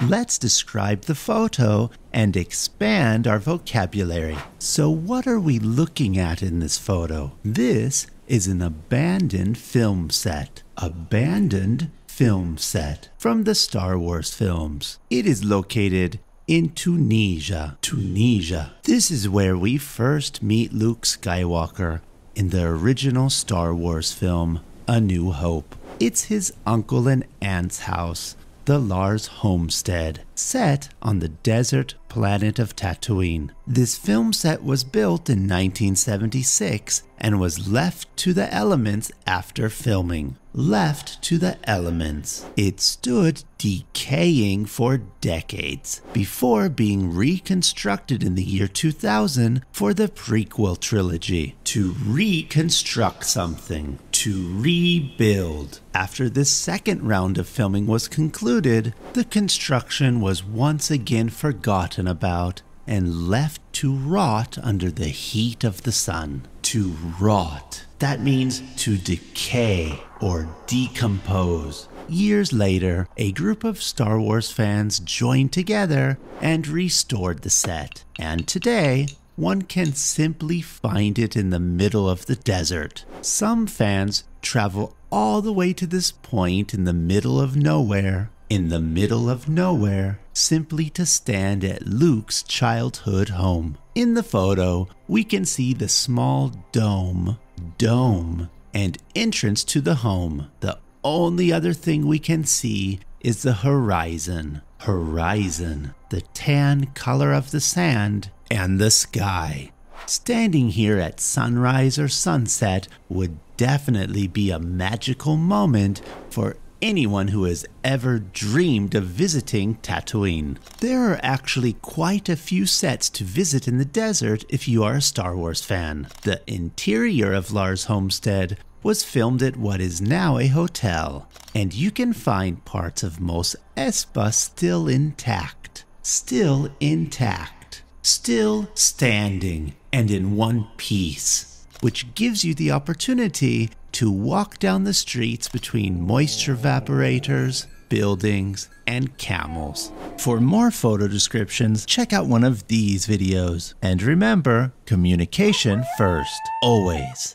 Let's describe the photo and expand our vocabulary. So, what are we looking at in this photo? This is an abandoned film set. Abandoned film set from the Star Wars films. It is located in Tunisia. Tunisia. This is where we first meet Luke Skywalker in the original Star Wars film, A New Hope. It's his uncle and aunt's house the Lars Homestead, set on the desert planet of Tatooine. This film set was built in 1976 and was left to the elements after filming. Left to the elements. It stood decaying for decades before being reconstructed in the year 2000 for the prequel trilogy. To reconstruct something to rebuild. After this second round of filming was concluded, the construction was once again forgotten about and left to rot under the heat of the sun. To rot. That means to decay or decompose. Years later, a group of Star Wars fans joined together and restored the set. And today, one can simply find it in the middle of the desert. Some fans travel all the way to this point in the middle of nowhere, in the middle of nowhere, simply to stand at Luke's childhood home. In the photo, we can see the small dome, dome, and entrance to the home. The only other thing we can see is the horizon, horizon. The tan color of the sand and the sky. Standing here at sunrise or sunset would definitely be a magical moment for anyone who has ever dreamed of visiting Tatooine. There are actually quite a few sets to visit in the desert if you are a Star Wars fan. The interior of Lars Homestead was filmed at what is now a hotel, and you can find parts of Mos Espa still intact. Still intact still standing and in one piece, which gives you the opportunity to walk down the streets between moisture evaporators, buildings, and camels. For more photo descriptions, check out one of these videos. And remember, communication first, always.